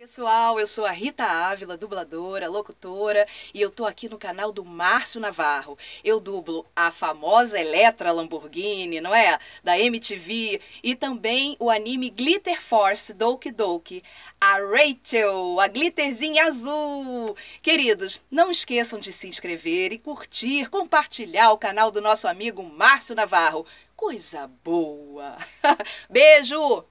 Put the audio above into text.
Pessoal, eu sou a Rita Ávila, dubladora, locutora, e eu tô aqui no canal do Márcio Navarro. Eu dublo a famosa Eletra Lamborghini, não é? Da MTV, e também o anime Glitter Force Doki Doki, a Rachel, a glitterzinha azul. Queridos, não esqueçam de se inscrever e curtir, compartilhar o canal do nosso amigo Márcio Navarro. Coisa boa! Beijo!